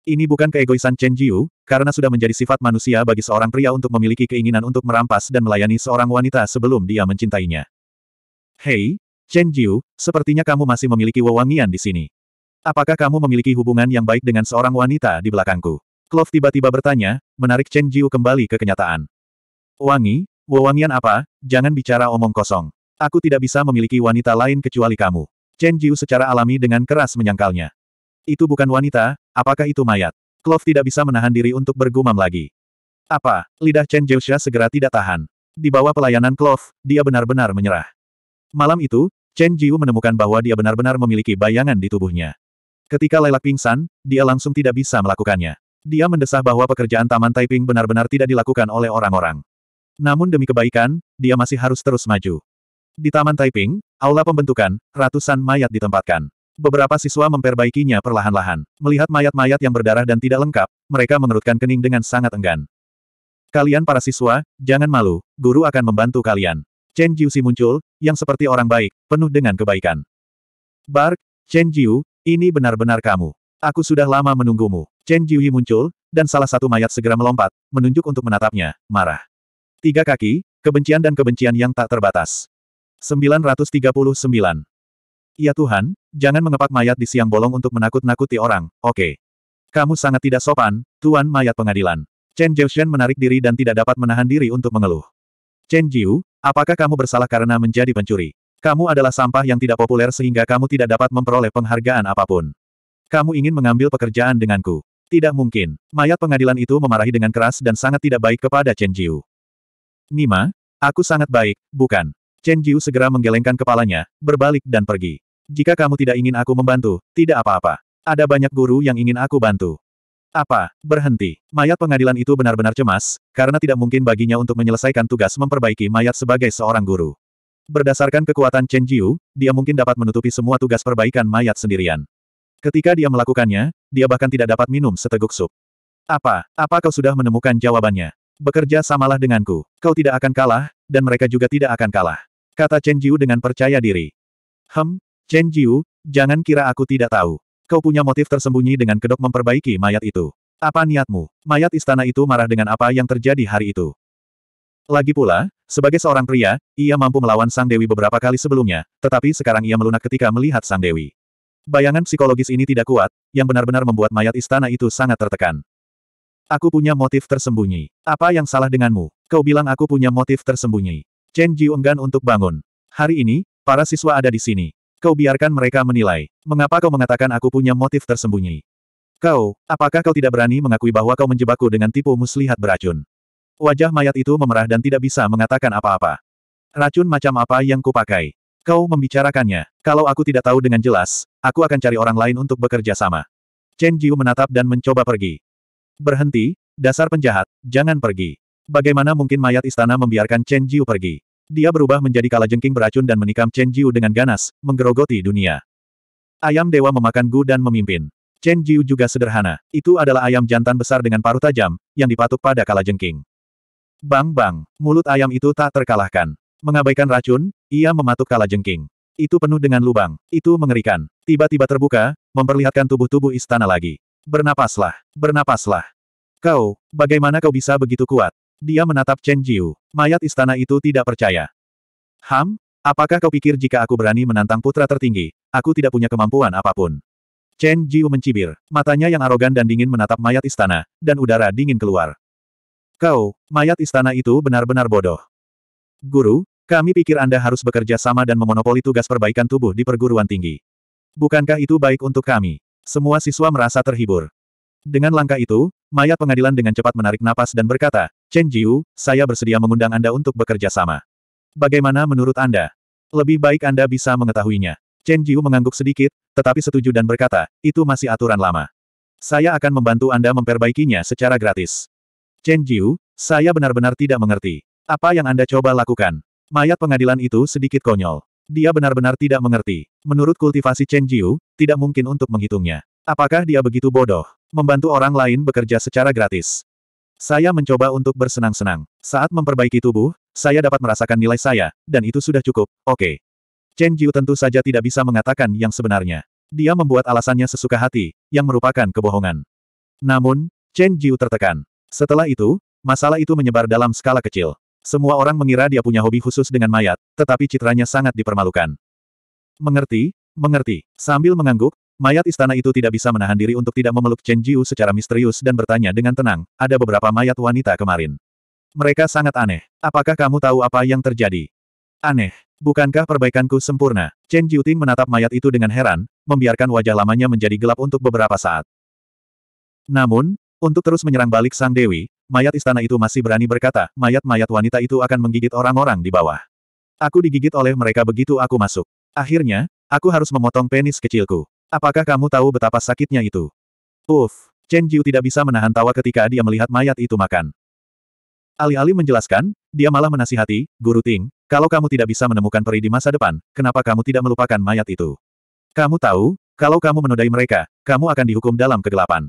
Ini bukan keegoisan Chen Jiu, karena sudah menjadi sifat manusia bagi seorang pria untuk memiliki keinginan untuk merampas dan melayani seorang wanita sebelum dia mencintainya. Hei, Chen Jiu, sepertinya kamu masih memiliki wewangian di sini. Apakah kamu memiliki hubungan yang baik dengan seorang wanita di belakangku? Clove tiba-tiba bertanya, menarik Chen Jiu kembali ke kenyataan. Wangi, wewangian apa, jangan bicara omong kosong. Aku tidak bisa memiliki wanita lain kecuali kamu. Chen Jiu secara alami dengan keras menyangkalnya. Itu bukan wanita, apakah itu mayat? Clove tidak bisa menahan diri untuk bergumam lagi. Apa? Lidah Chen Jiuxia segera tidak tahan. Di bawah pelayanan Clove, dia benar-benar menyerah. Malam itu, Chen Jiu menemukan bahwa dia benar-benar memiliki bayangan di tubuhnya. Ketika lelak pingsan, dia langsung tidak bisa melakukannya. Dia mendesah bahwa pekerjaan Taman Taiping benar-benar tidak dilakukan oleh orang-orang. Namun demi kebaikan, dia masih harus terus maju. Di Taman Taiping, aula pembentukan, ratusan mayat ditempatkan. Beberapa siswa memperbaikinya perlahan-lahan. Melihat mayat-mayat yang berdarah dan tidak lengkap, mereka mengerutkan kening dengan sangat enggan. Kalian para siswa, jangan malu, guru akan membantu kalian. Chen Jiusi muncul, yang seperti orang baik, penuh dengan kebaikan. Bark, Chen Jiu, ini benar-benar kamu. Aku sudah lama menunggumu. Chen Jiuhi muncul, dan salah satu mayat segera melompat, menunjuk untuk menatapnya, marah. Tiga kaki, kebencian dan kebencian yang tak terbatas. 939. Ya Tuhan, jangan mengepak mayat di siang bolong untuk menakut-nakuti orang, oke. Okay. Kamu sangat tidak sopan, Tuan Mayat Pengadilan. Chen Jiushen menarik diri dan tidak dapat menahan diri untuk mengeluh. Chen Jiu, apakah kamu bersalah karena menjadi pencuri? Kamu adalah sampah yang tidak populer sehingga kamu tidak dapat memperoleh penghargaan apapun. Kamu ingin mengambil pekerjaan denganku. Tidak mungkin. Mayat pengadilan itu memarahi dengan keras dan sangat tidak baik kepada Chen Jiu. Nima, aku sangat baik, bukan? Chen Jiu segera menggelengkan kepalanya, berbalik dan pergi. Jika kamu tidak ingin aku membantu, tidak apa-apa. Ada banyak guru yang ingin aku bantu. Apa? Berhenti. Mayat pengadilan itu benar-benar cemas, karena tidak mungkin baginya untuk menyelesaikan tugas memperbaiki mayat sebagai seorang guru. Berdasarkan kekuatan Chen Jiu, dia mungkin dapat menutupi semua tugas perbaikan mayat sendirian. Ketika dia melakukannya, dia bahkan tidak dapat minum seteguk sup. Apa? Apa kau sudah menemukan jawabannya? bekerja samalah denganku. Kau tidak akan kalah, dan mereka juga tidak akan kalah. Kata Chen Jiu dengan percaya diri. Hem, Chen Jiu, jangan kira aku tidak tahu. Kau punya motif tersembunyi dengan kedok memperbaiki mayat itu. Apa niatmu? Mayat istana itu marah dengan apa yang terjadi hari itu. Lagi pula, sebagai seorang pria, ia mampu melawan Sang Dewi beberapa kali sebelumnya, tetapi sekarang ia melunak ketika melihat Sang Dewi. Bayangan psikologis ini tidak kuat, yang benar-benar membuat mayat istana itu sangat tertekan. Aku punya motif tersembunyi. Apa yang salah denganmu? Kau bilang aku punya motif tersembunyi. Chen Jiu enggan untuk bangun. Hari ini, para siswa ada di sini. Kau biarkan mereka menilai. Mengapa kau mengatakan aku punya motif tersembunyi? Kau, apakah kau tidak berani mengakui bahwa kau menjebakku dengan tipu muslihat beracun? Wajah mayat itu memerah dan tidak bisa mengatakan apa-apa. Racun macam apa yang kupakai? Kau membicarakannya. Kalau aku tidak tahu dengan jelas, aku akan cari orang lain untuk bekerja sama. Chen Jiu menatap dan mencoba pergi. Berhenti, dasar penjahat, jangan pergi. Bagaimana mungkin mayat istana membiarkan Chen Jiu pergi? Dia berubah menjadi kalajengking beracun dan menikam Chen Jiu dengan ganas, menggerogoti dunia. Ayam dewa memakan Gu dan memimpin. Chen Jiu juga sederhana. Itu adalah ayam jantan besar dengan paruh tajam, yang dipatuk pada kalajengking. Bang-bang, mulut ayam itu tak terkalahkan. Mengabaikan racun, ia mematuk kalajengking. Itu penuh dengan lubang. Itu mengerikan. Tiba-tiba terbuka, memperlihatkan tubuh-tubuh istana lagi. Bernapaslah, bernapaslah. Kau, bagaimana kau bisa begitu kuat? Dia menatap Chen Jiu. Mayat istana itu tidak percaya. Ham, apakah kau pikir jika aku berani menantang putra tertinggi, aku tidak punya kemampuan apapun? Chen Jiu mencibir, matanya yang arogan dan dingin menatap mayat istana, dan udara dingin keluar. Kau, mayat istana itu benar-benar bodoh. Guru, kami pikir Anda harus bekerja sama dan memonopoli tugas perbaikan tubuh di perguruan tinggi. Bukankah itu baik untuk kami? Semua siswa merasa terhibur. Dengan langkah itu, mayat pengadilan dengan cepat menarik napas dan berkata, Chen Jiu, saya bersedia mengundang Anda untuk bekerja sama. Bagaimana menurut Anda? Lebih baik Anda bisa mengetahuinya. Chen Jiu mengangguk sedikit, tetapi setuju dan berkata, itu masih aturan lama. Saya akan membantu Anda memperbaikinya secara gratis. Chen Jiu, saya benar-benar tidak mengerti. Apa yang Anda coba lakukan? Mayat pengadilan itu sedikit konyol. Dia benar-benar tidak mengerti. Menurut kultivasi Chen Jiu, tidak mungkin untuk menghitungnya. Apakah dia begitu bodoh? Membantu orang lain bekerja secara gratis. Saya mencoba untuk bersenang-senang. Saat memperbaiki tubuh, saya dapat merasakan nilai saya, dan itu sudah cukup, oke. Okay. Chen Jiu tentu saja tidak bisa mengatakan yang sebenarnya. Dia membuat alasannya sesuka hati, yang merupakan kebohongan. Namun, Chen Jiu tertekan. Setelah itu, masalah itu menyebar dalam skala kecil. Semua orang mengira dia punya hobi khusus dengan mayat, tetapi citranya sangat dipermalukan. Mengerti, Mengerti. Sambil mengangguk, mayat istana itu tidak bisa menahan diri untuk tidak memeluk Chen Jiu secara misterius dan bertanya dengan tenang, ada beberapa mayat wanita kemarin. Mereka sangat aneh. Apakah kamu tahu apa yang terjadi? Aneh. Bukankah perbaikanku sempurna? Chen Jiuting menatap mayat itu dengan heran, membiarkan wajah lamanya menjadi gelap untuk beberapa saat. Namun, untuk terus menyerang balik Sang Dewi, mayat istana itu masih berani berkata, mayat-mayat wanita itu akan menggigit orang-orang di bawah. Aku digigit oleh mereka begitu aku masuk. Akhirnya, Aku harus memotong penis kecilku. Apakah kamu tahu betapa sakitnya itu? Uff, Chen Jiu tidak bisa menahan tawa ketika dia melihat mayat itu makan. Alih-alih menjelaskan, dia malah menasihati, Guru Ting, kalau kamu tidak bisa menemukan peri di masa depan, kenapa kamu tidak melupakan mayat itu? Kamu tahu, kalau kamu menodai mereka, kamu akan dihukum dalam kegelapan.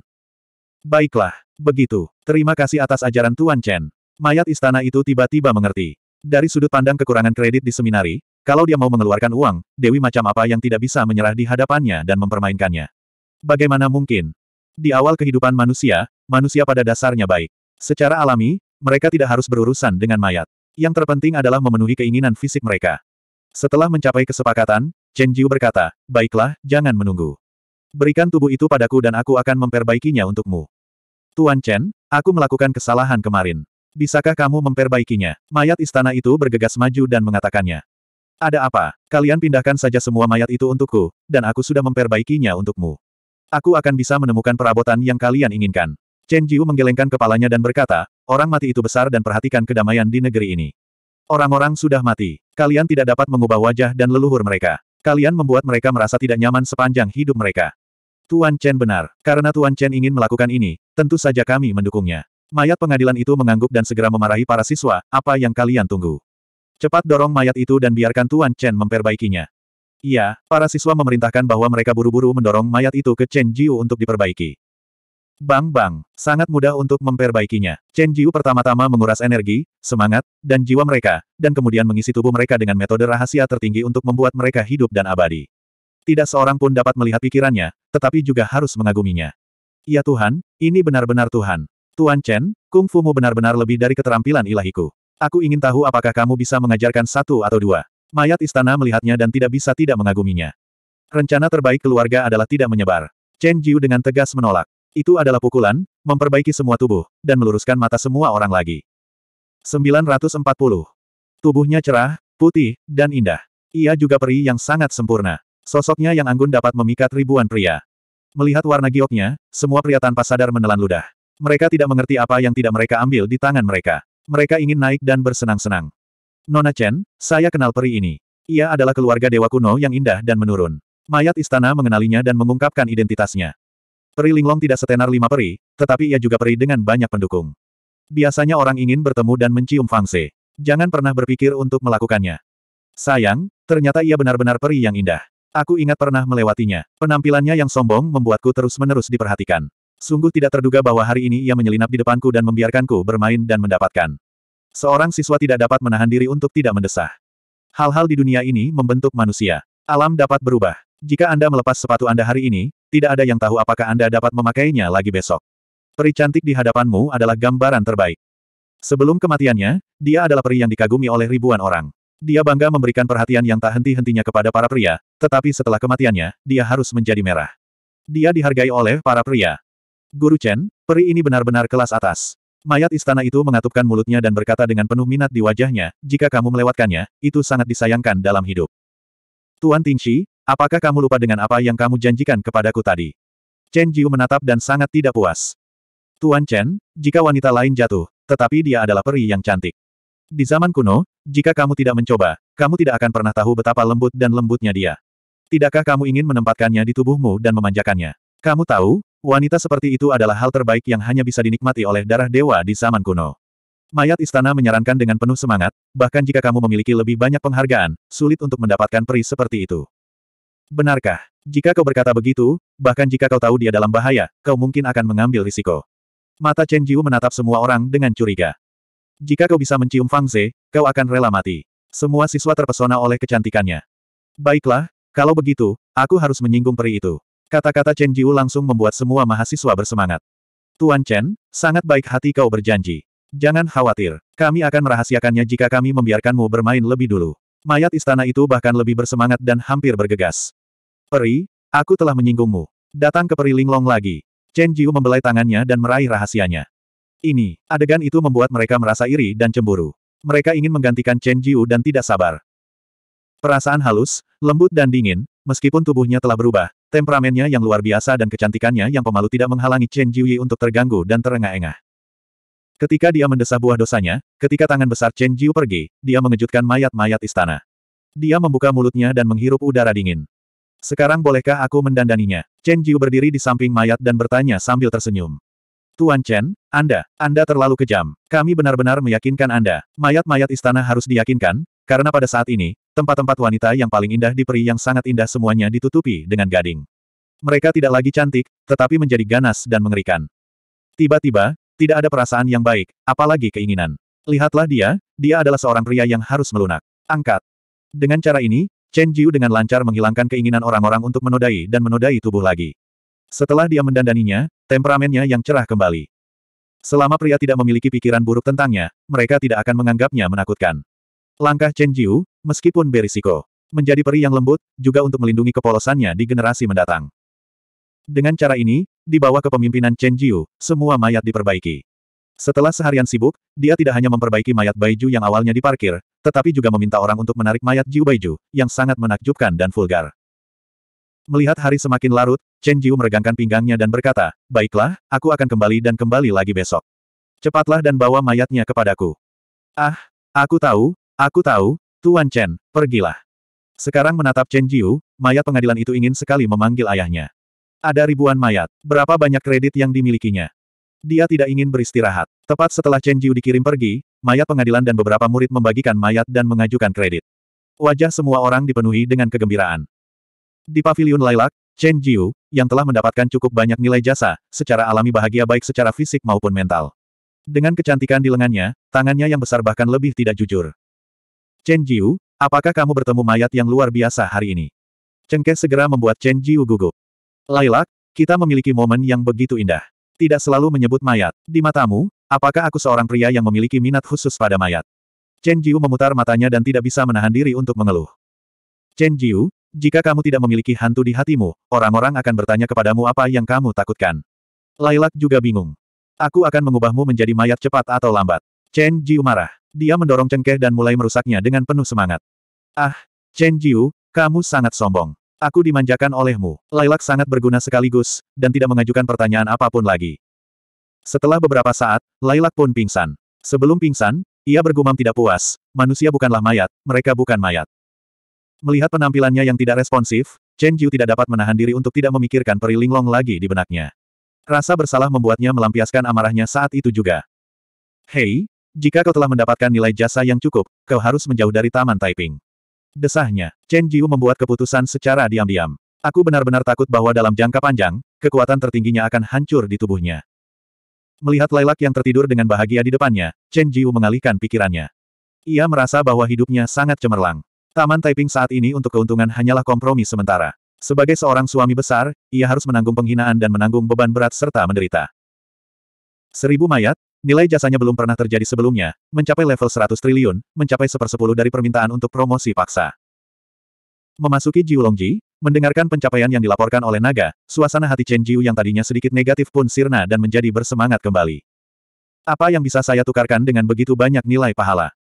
Baiklah, begitu. Terima kasih atas ajaran Tuan Chen. Mayat istana itu tiba-tiba mengerti. Dari sudut pandang kekurangan kredit di seminari, kalau dia mau mengeluarkan uang, Dewi macam apa yang tidak bisa menyerah di hadapannya dan mempermainkannya. Bagaimana mungkin? Di awal kehidupan manusia, manusia pada dasarnya baik. Secara alami, mereka tidak harus berurusan dengan mayat. Yang terpenting adalah memenuhi keinginan fisik mereka. Setelah mencapai kesepakatan, Chen Jiu berkata, Baiklah, jangan menunggu. Berikan tubuh itu padaku dan aku akan memperbaikinya untukmu. Tuan Chen, aku melakukan kesalahan kemarin. Bisakah kamu memperbaikinya? Mayat istana itu bergegas maju dan mengatakannya. Ada apa? Kalian pindahkan saja semua mayat itu untukku, dan aku sudah memperbaikinya untukmu. Aku akan bisa menemukan perabotan yang kalian inginkan. Chen Jiu menggelengkan kepalanya dan berkata, orang mati itu besar dan perhatikan kedamaian di negeri ini. Orang-orang sudah mati. Kalian tidak dapat mengubah wajah dan leluhur mereka. Kalian membuat mereka merasa tidak nyaman sepanjang hidup mereka. Tuan Chen benar. Karena Tuan Chen ingin melakukan ini, tentu saja kami mendukungnya. Mayat pengadilan itu mengangguk dan segera memarahi para siswa, apa yang kalian tunggu? Cepat dorong mayat itu dan biarkan Tuan Chen memperbaikinya. Iya, para siswa memerintahkan bahwa mereka buru-buru mendorong mayat itu ke Chen Jiu untuk diperbaiki. Bang bang, sangat mudah untuk memperbaikinya. Chen Jiu pertama-tama menguras energi, semangat, dan jiwa mereka, dan kemudian mengisi tubuh mereka dengan metode rahasia tertinggi untuk membuat mereka hidup dan abadi. Tidak seorang pun dapat melihat pikirannya, tetapi juga harus mengaguminya. Ya Tuhan, ini benar-benar Tuhan. Tuan Chen, kungfumu benar-benar lebih dari keterampilan ilahiku. Aku ingin tahu apakah kamu bisa mengajarkan satu atau dua. Mayat istana melihatnya dan tidak bisa tidak mengaguminya. Rencana terbaik keluarga adalah tidak menyebar. Chen Jiu dengan tegas menolak. Itu adalah pukulan, memperbaiki semua tubuh, dan meluruskan mata semua orang lagi. 940. Tubuhnya cerah, putih, dan indah. Ia juga peri yang sangat sempurna. Sosoknya yang anggun dapat memikat ribuan pria. Melihat warna gioknya, semua pria tanpa sadar menelan ludah. Mereka tidak mengerti apa yang tidak mereka ambil di tangan mereka mereka ingin naik dan bersenang-senang. Nona Chen, saya kenal peri ini. Ia adalah keluarga dewa kuno yang indah dan menurun. Mayat istana mengenalinya dan mengungkapkan identitasnya. Peri Linglong tidak setenar lima peri, tetapi ia juga peri dengan banyak pendukung. Biasanya orang ingin bertemu dan mencium Fangse. Jangan pernah berpikir untuk melakukannya. Sayang, ternyata ia benar-benar peri yang indah. Aku ingat pernah melewatinya. Penampilannya yang sombong membuatku terus-menerus diperhatikan. Sungguh tidak terduga bahwa hari ini ia menyelinap di depanku dan membiarkanku bermain dan mendapatkan. Seorang siswa tidak dapat menahan diri untuk tidak mendesah. Hal-hal di dunia ini membentuk manusia. Alam dapat berubah. Jika Anda melepas sepatu Anda hari ini, tidak ada yang tahu apakah Anda dapat memakainya lagi besok. Peri cantik di hadapanmu adalah gambaran terbaik. Sebelum kematiannya, dia adalah peri yang dikagumi oleh ribuan orang. Dia bangga memberikan perhatian yang tak henti-hentinya kepada para pria, tetapi setelah kematiannya, dia harus menjadi merah. Dia dihargai oleh para pria, Guru Chen, peri ini benar-benar kelas atas. Mayat istana itu mengatupkan mulutnya dan berkata dengan penuh minat di wajahnya, jika kamu melewatkannya, itu sangat disayangkan dalam hidup. Tuan Tingxi, apakah kamu lupa dengan apa yang kamu janjikan kepadaku tadi? Chen Jiu menatap dan sangat tidak puas. Tuan Chen, jika wanita lain jatuh, tetapi dia adalah peri yang cantik. Di zaman kuno, jika kamu tidak mencoba, kamu tidak akan pernah tahu betapa lembut dan lembutnya dia. Tidakkah kamu ingin menempatkannya di tubuhmu dan memanjakannya? Kamu tahu, Wanita seperti itu adalah hal terbaik yang hanya bisa dinikmati oleh darah dewa di zaman kuno. Mayat istana menyarankan dengan penuh semangat, bahkan jika kamu memiliki lebih banyak penghargaan, sulit untuk mendapatkan peri seperti itu. Benarkah? Jika kau berkata begitu, bahkan jika kau tahu dia dalam bahaya, kau mungkin akan mengambil risiko. Mata Chen Jiu menatap semua orang dengan curiga. Jika kau bisa mencium Fang Ze, kau akan rela mati. Semua siswa terpesona oleh kecantikannya. Baiklah, kalau begitu, aku harus menyinggung peri itu. Kata-kata Chen Jiu langsung membuat semua mahasiswa bersemangat. Tuan Chen, sangat baik hati kau berjanji. Jangan khawatir, kami akan merahasiakannya jika kami membiarkanmu bermain lebih dulu. Mayat istana itu bahkan lebih bersemangat dan hampir bergegas. Peri, aku telah menyinggungmu. Datang ke Peri Linglong lagi. Chen Jiu membelai tangannya dan meraih rahasianya. Ini, adegan itu membuat mereka merasa iri dan cemburu. Mereka ingin menggantikan Chen Jiu dan tidak sabar. Perasaan halus, lembut dan dingin, meskipun tubuhnya telah berubah, Temperamennya yang luar biasa dan kecantikannya yang pemalu tidak menghalangi Chen Jiuyi untuk terganggu dan terengah-engah. Ketika dia mendesah buah dosanya, ketika tangan besar Chen Jiu pergi, dia mengejutkan mayat-mayat istana. Dia membuka mulutnya dan menghirup udara dingin. Sekarang bolehkah aku mendandaninya? Chen Jiu berdiri di samping mayat dan bertanya sambil tersenyum. Tuan Chen, Anda, Anda terlalu kejam. Kami benar-benar meyakinkan Anda. Mayat-mayat istana harus diyakinkan, karena pada saat ini, tempat-tempat wanita yang paling indah di peri yang sangat indah semuanya ditutupi dengan gading. Mereka tidak lagi cantik, tetapi menjadi ganas dan mengerikan. Tiba-tiba, tidak ada perasaan yang baik, apalagi keinginan. Lihatlah dia, dia adalah seorang pria yang harus melunak. Angkat. Dengan cara ini, Chen Jiu dengan lancar menghilangkan keinginan orang-orang untuk menodai dan menodai tubuh lagi. Setelah dia mendandaninya, temperamennya yang cerah kembali. Selama pria tidak memiliki pikiran buruk tentangnya, mereka tidak akan menganggapnya menakutkan. Langkah Chen Jiu, meskipun berisiko, menjadi peri yang lembut, juga untuk melindungi kepolosannya di generasi mendatang. Dengan cara ini, di bawah kepemimpinan Chen Jiu, semua mayat diperbaiki. Setelah seharian sibuk, dia tidak hanya memperbaiki mayat Baiju yang awalnya diparkir, tetapi juga meminta orang untuk menarik mayat Jiu Baiju, yang sangat menakjubkan dan vulgar. Melihat hari semakin larut, Chen Jiu meregangkan pinggangnya dan berkata, Baiklah, aku akan kembali dan kembali lagi besok. Cepatlah dan bawa mayatnya kepadaku. Ah, aku tahu, aku tahu, Tuan Chen, pergilah. Sekarang menatap Chen Jiu, mayat pengadilan itu ingin sekali memanggil ayahnya. Ada ribuan mayat, berapa banyak kredit yang dimilikinya. Dia tidak ingin beristirahat. Tepat setelah Chen Jiu dikirim pergi, mayat pengadilan dan beberapa murid membagikan mayat dan mengajukan kredit. Wajah semua orang dipenuhi dengan kegembiraan. Di pavilion Lailak, Chen Jiu, yang telah mendapatkan cukup banyak nilai jasa, secara alami bahagia baik secara fisik maupun mental. Dengan kecantikan di lengannya, tangannya yang besar bahkan lebih tidak jujur. Chen Jiu, apakah kamu bertemu mayat yang luar biasa hari ini? Cengkeh segera membuat Chen Jiu gugup. Lailak, kita memiliki momen yang begitu indah. Tidak selalu menyebut mayat. Di matamu, apakah aku seorang pria yang memiliki minat khusus pada mayat? Chen Jiu memutar matanya dan tidak bisa menahan diri untuk mengeluh. Chen Jiu, jika kamu tidak memiliki hantu di hatimu, orang-orang akan bertanya kepadamu apa yang kamu takutkan. Lailak juga bingung. Aku akan mengubahmu menjadi mayat cepat atau lambat. Chen Jiu marah. Dia mendorong cengkeh dan mulai merusaknya dengan penuh semangat. Ah, Chen Jiu, kamu sangat sombong. Aku dimanjakan olehmu. Lailak sangat berguna sekaligus, dan tidak mengajukan pertanyaan apapun lagi. Setelah beberapa saat, Lailak pun pingsan. Sebelum pingsan, ia bergumam tidak puas, manusia bukanlah mayat, mereka bukan mayat. Melihat penampilannya yang tidak responsif, Chen Jiu tidak dapat menahan diri untuk tidak memikirkan peri Linglong lagi di benaknya. Rasa bersalah membuatnya melampiaskan amarahnya saat itu juga. Hei, jika kau telah mendapatkan nilai jasa yang cukup, kau harus menjauh dari Taman Taiping. Desahnya, Chen Jiu membuat keputusan secara diam-diam. Aku benar-benar takut bahwa dalam jangka panjang, kekuatan tertingginya akan hancur di tubuhnya. Melihat Lailak yang tertidur dengan bahagia di depannya, Chen Jiu mengalihkan pikirannya. Ia merasa bahwa hidupnya sangat cemerlang. Taman Taiping saat ini untuk keuntungan hanyalah kompromi sementara. Sebagai seorang suami besar, ia harus menanggung penghinaan dan menanggung beban berat serta menderita. Seribu mayat, nilai jasanya belum pernah terjadi sebelumnya, mencapai level 100 triliun, mencapai sepersepuluh dari permintaan untuk promosi paksa. Memasuki Jiulongji, mendengarkan pencapaian yang dilaporkan oleh Naga, suasana hati Chen Jiu yang tadinya sedikit negatif pun sirna dan menjadi bersemangat kembali. Apa yang bisa saya tukarkan dengan begitu banyak nilai pahala?